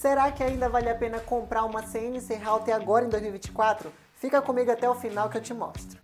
Será que ainda vale a pena comprar uma CNC Router agora em 2024? Fica comigo até o final que eu te mostro.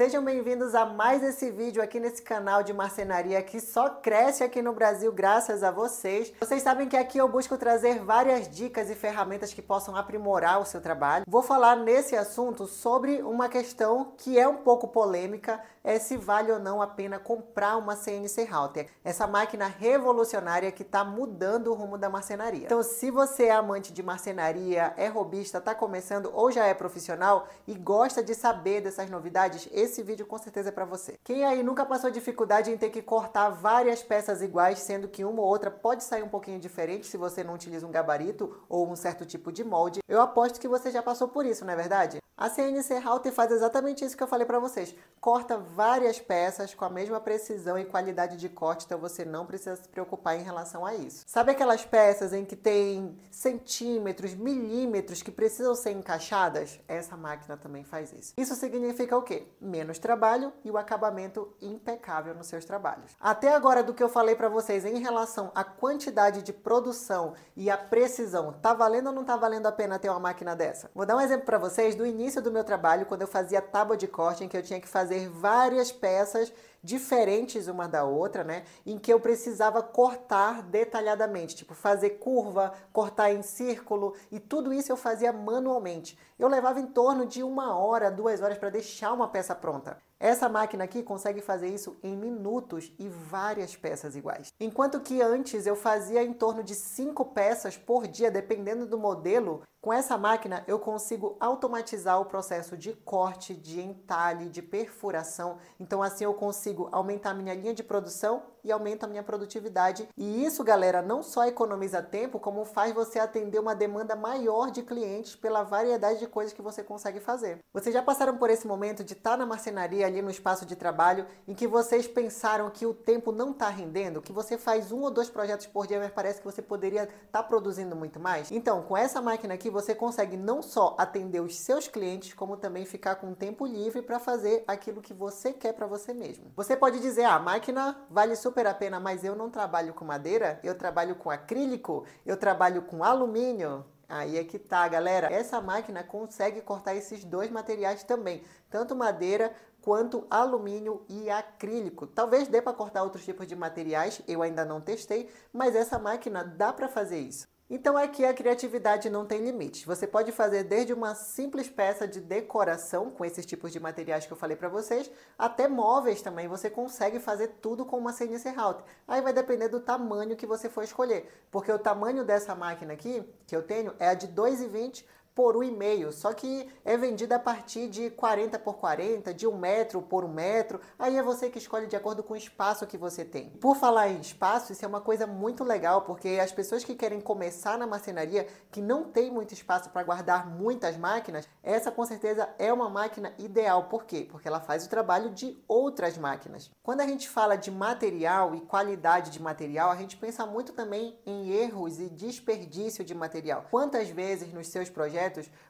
Sejam bem-vindos a mais esse vídeo aqui nesse canal de marcenaria que só cresce aqui no Brasil graças a vocês. Vocês sabem que aqui eu busco trazer várias dicas e ferramentas que possam aprimorar o seu trabalho. Vou falar nesse assunto sobre uma questão que é um pouco polêmica, é se vale ou não a pena comprar uma CNC Router. Essa máquina revolucionária que está mudando o rumo da marcenaria. Então se você é amante de marcenaria, é robista, está começando ou já é profissional e gosta de saber dessas novidades, esse esse vídeo com certeza é para você. Quem aí nunca passou dificuldade em ter que cortar várias peças iguais, sendo que uma ou outra pode sair um pouquinho diferente se você não utiliza um gabarito ou um certo tipo de molde, eu aposto que você já passou por isso, não é verdade? A CNC Halter faz exatamente isso que eu falei para vocês. Corta várias peças com a mesma precisão e qualidade de corte, então você não precisa se preocupar em relação a isso. Sabe aquelas peças em que tem centímetros, milímetros que precisam ser encaixadas? Essa máquina também faz isso. Isso significa o quê? Menos menos trabalho e o acabamento impecável nos seus trabalhos. Até agora do que eu falei para vocês em relação à quantidade de produção e à precisão, tá valendo ou não tá valendo a pena ter uma máquina dessa? Vou dar um exemplo para vocês do início do meu trabalho, quando eu fazia tábua de corte, em que eu tinha que fazer várias peças diferentes uma da outra, né? Em que eu precisava cortar detalhadamente, tipo fazer curva, cortar em círculo, e tudo isso eu fazia manualmente. Eu levava em torno de uma hora, duas horas para deixar uma peça pronta. Essa máquina aqui consegue fazer isso em minutos e várias peças iguais. Enquanto que antes eu fazia em torno de cinco peças por dia, dependendo do modelo, com essa máquina eu consigo automatizar o processo de corte, de entalhe, de perfuração. Então assim eu consigo aumentar minha linha de produção e aumenta a minha produtividade. E isso, galera, não só economiza tempo, como faz você atender uma demanda maior de clientes pela variedade de coisas que você consegue fazer. Vocês já passaram por esse momento de estar tá na marcenaria ali no espaço de trabalho em que vocês pensaram que o tempo não está rendendo, que você faz um ou dois projetos por dia, mas parece que você poderia estar tá produzindo muito mais? Então, com essa máquina aqui que você consegue não só atender os seus clientes, como também ficar com tempo livre para fazer aquilo que você quer para você mesmo. Você pode dizer: ah, a máquina vale super a pena, mas eu não trabalho com madeira, eu trabalho com acrílico, eu trabalho com alumínio. Aí é que tá, galera. Essa máquina consegue cortar esses dois materiais também, tanto madeira quanto alumínio e acrílico. Talvez dê para cortar outros tipos de materiais, eu ainda não testei, mas essa máquina dá para fazer isso. Então aqui é a criatividade não tem limite. Você pode fazer desde uma simples peça de decoração com esses tipos de materiais que eu falei para vocês, até móveis também. Você consegue fazer tudo com uma CNC Router. Aí vai depender do tamanho que você for escolher, porque o tamanho dessa máquina aqui que eu tenho é a de 2,20 por um e-mail, só que é vendida a partir de 40 por 40, de um metro por um metro, aí é você que escolhe de acordo com o espaço que você tem. Por falar em espaço, isso é uma coisa muito legal, porque as pessoas que querem começar na marcenaria, que não tem muito espaço para guardar muitas máquinas, essa com certeza é uma máquina ideal. Por quê? Porque ela faz o trabalho de outras máquinas. Quando a gente fala de material e qualidade de material, a gente pensa muito também em erros e desperdício de material. Quantas vezes nos seus projetos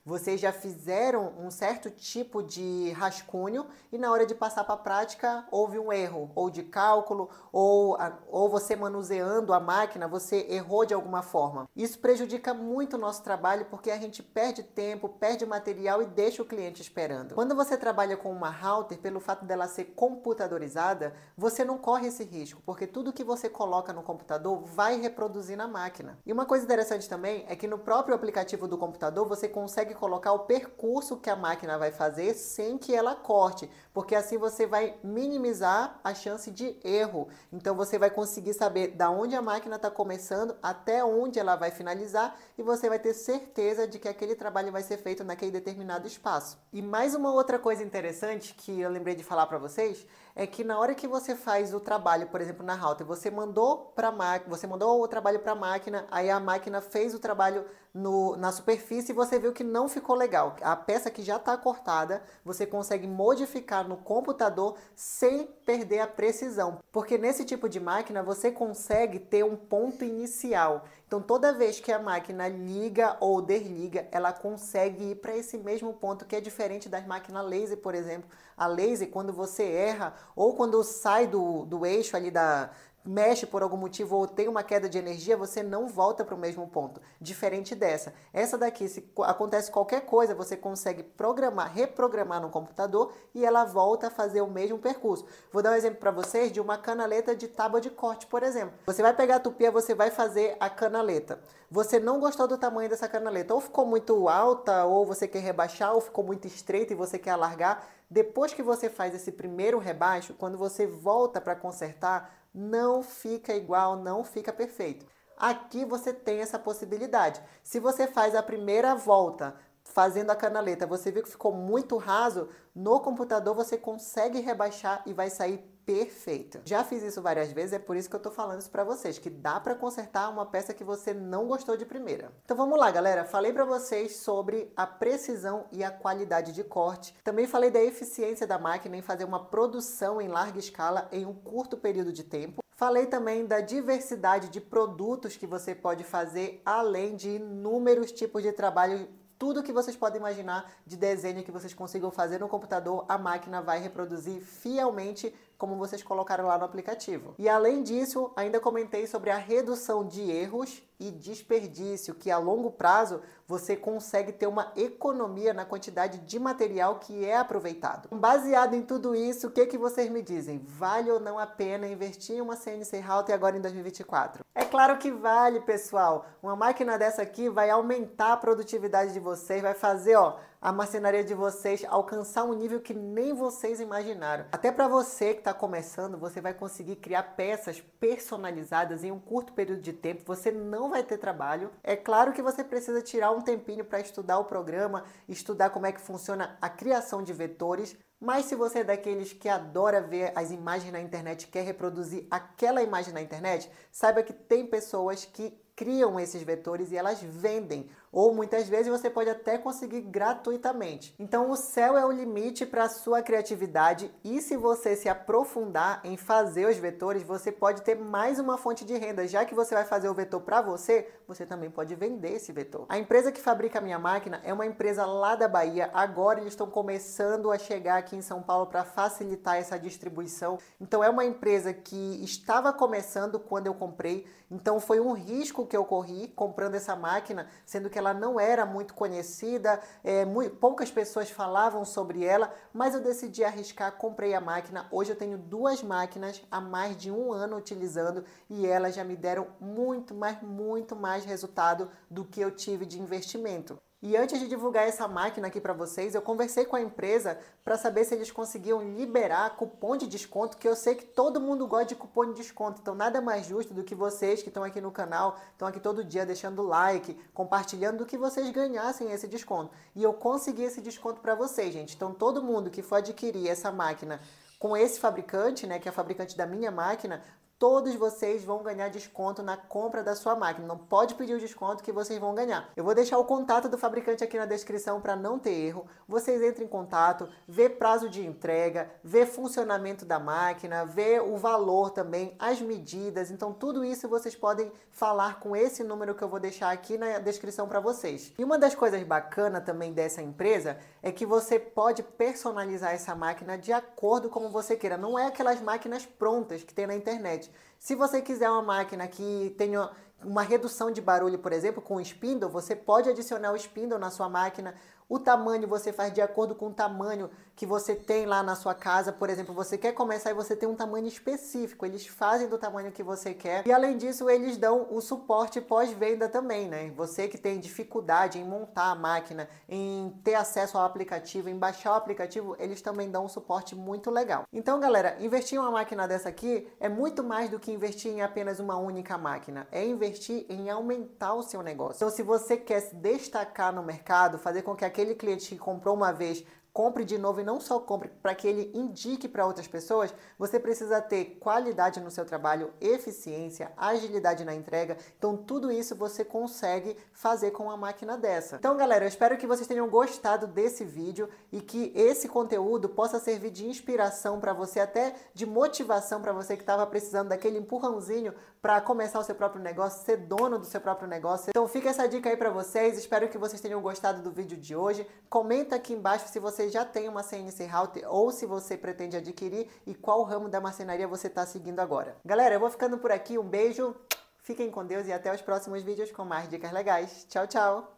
vocês já fizeram um certo tipo de rascunho e na hora de passar para a prática houve um erro, ou de cálculo, ou, a, ou você manuseando a máquina, você errou de alguma forma. Isso prejudica muito o nosso trabalho porque a gente perde tempo, perde material e deixa o cliente esperando. Quando você trabalha com uma router, pelo fato dela ser computadorizada, você não corre esse risco, porque tudo que você coloca no computador vai reproduzir na máquina. E uma coisa interessante também é que no próprio aplicativo do computador você você consegue colocar o percurso que a máquina vai fazer sem que ela corte, porque assim você vai minimizar a chance de erro. Então você vai conseguir saber da onde a máquina está começando até onde ela vai finalizar e você vai ter certeza de que aquele trabalho vai ser feito naquele determinado espaço. E mais uma outra coisa interessante que eu lembrei de falar para vocês é que na hora que você faz o trabalho, por exemplo, na router, você mandou para máquina, você mandou o trabalho para a máquina, aí a máquina fez o trabalho no, na superfície e você você viu que não ficou legal, a peça que já está cortada, você consegue modificar no computador sem perder a precisão. Porque nesse tipo de máquina você consegue ter um ponto inicial. Então toda vez que a máquina liga ou desliga, ela consegue ir para esse mesmo ponto que é diferente das máquinas laser, por exemplo. A laser, quando você erra ou quando sai do, do eixo ali da, mexe por algum motivo ou tem uma queda de energia, você não volta para o mesmo ponto. Diferente dessa. Essa daqui, se acontece qualquer coisa, você consegue programar, reprogramar no computador e ela volta a fazer o mesmo percurso. Vou dar um exemplo para vocês de uma canaleta de tábua de corte, por exemplo. Você vai pegar a tupia, você vai fazer a canaleta. Você não gostou do tamanho dessa canaleta, ou ficou muito alta, ou você quer rebaixar, ou ficou muito estreita e você quer alargar. Depois que você faz esse primeiro rebaixo, quando você volta para consertar, não fica igual, não fica perfeito. Aqui você tem essa possibilidade. Se você faz a primeira volta fazendo a canaleta, você viu que ficou muito raso, no computador você consegue rebaixar e vai sair perfeita. Já fiz isso várias vezes, é por isso que eu tô falando isso para vocês, que dá para consertar uma peça que você não gostou de primeira. Então vamos lá, galera. Falei para vocês sobre a precisão e a qualidade de corte. Também falei da eficiência da máquina em fazer uma produção em larga escala em um curto período de tempo. Falei também da diversidade de produtos que você pode fazer, além de inúmeros tipos de trabalho tudo que vocês podem imaginar de desenho que vocês consigam fazer no computador, a máquina vai reproduzir fielmente como vocês colocaram lá no aplicativo. E além disso, ainda comentei sobre a redução de erros e desperdício, que a longo prazo você consegue ter uma economia na quantidade de material que é aproveitado. Baseado em tudo isso, o que, que vocês me dizem? Vale ou não a pena investir em uma CNC Router agora em 2024? É claro que vale, pessoal! Uma máquina dessa aqui vai aumentar a produtividade de vocês, vai fazer ó, a marcenaria de vocês alcançar um nível que nem vocês imaginaram. Até para você que está começando, você vai conseguir criar peças personalizadas em um curto período de tempo. Você não vai ter trabalho. É claro que você precisa tirar um tempinho para estudar o programa, estudar como é que funciona a criação de vetores, mas se você é daqueles que adora ver as imagens na internet, quer reproduzir aquela imagem na internet, saiba que tem pessoas que criam esses vetores e elas vendem, ou muitas vezes você pode até conseguir gratuitamente. Então o céu é o limite para a sua criatividade e se você se aprofundar em fazer os vetores, você pode ter mais uma fonte de renda, já que você vai fazer o vetor para você, você também pode vender esse vetor. A empresa que fabrica a minha máquina é uma empresa lá da Bahia, agora eles estão começando a chegar aqui em São Paulo para facilitar essa distribuição. Então é uma empresa que estava começando quando eu comprei, então foi um risco que eu corri comprando essa máquina, sendo que ela não era muito conhecida, é, muito, poucas pessoas falavam sobre ela, mas eu decidi arriscar, comprei a máquina. Hoje eu tenho duas máquinas há mais de um ano utilizando e elas já me deram muito, mas muito mais resultado do que eu tive de investimento. E antes de divulgar essa máquina aqui para vocês, eu conversei com a empresa para saber se eles conseguiam liberar cupom de desconto, que eu sei que todo mundo gosta de cupom de desconto. Então nada mais justo do que vocês que estão aqui no canal, estão aqui todo dia deixando like, compartilhando, do que vocês ganhassem esse desconto. E eu consegui esse desconto para vocês, gente. Então todo mundo que for adquirir essa máquina com esse fabricante, né, que é a fabricante da minha máquina, todos vocês vão ganhar desconto na compra da sua máquina. Não pode pedir o desconto que vocês vão ganhar. Eu vou deixar o contato do fabricante aqui na descrição para não ter erro. Vocês entram em contato, vê prazo de entrega, vê funcionamento da máquina, vê o valor também, as medidas. Então tudo isso vocês podem falar com esse número que eu vou deixar aqui na descrição para vocês. E uma das coisas bacana também dessa empresa é que você pode personalizar essa máquina de acordo como você queira. Não é aquelas máquinas prontas que tem na internet. Se você quiser uma máquina que tenha uma redução de barulho, por exemplo, com o spindle, você pode adicionar o spindle na sua máquina o tamanho você faz de acordo com o tamanho que você tem lá na sua casa. Por exemplo, você quer começar e você tem um tamanho específico. Eles fazem do tamanho que você quer. E além disso, eles dão o suporte pós-venda também, né? Você que tem dificuldade em montar a máquina, em ter acesso ao aplicativo, em baixar o aplicativo, eles também dão um suporte muito legal. Então, galera, investir em uma máquina dessa aqui é muito mais do que investir em apenas uma única máquina. É investir em aumentar o seu negócio. Então, se você quer se destacar no mercado, fazer com que aquele aquele cliente que comprou uma vez compre de novo e não só compre, para que ele indique para outras pessoas, você precisa ter qualidade no seu trabalho, eficiência, agilidade na entrega. Então, tudo isso você consegue fazer com uma máquina dessa. Então, galera, eu espero que vocês tenham gostado desse vídeo e que esse conteúdo possa servir de inspiração para você, até de motivação para você que estava precisando daquele empurrãozinho para começar o seu próprio negócio, ser dono do seu próprio negócio. Então fica essa dica aí para vocês. Espero que vocês tenham gostado do vídeo de hoje. Comenta aqui embaixo se você já tem uma CNC Router ou se você pretende adquirir e qual ramo da marcenaria você está seguindo agora. Galera, eu vou ficando por aqui. Um beijo, fiquem com Deus e até os próximos vídeos com mais dicas legais. Tchau, tchau!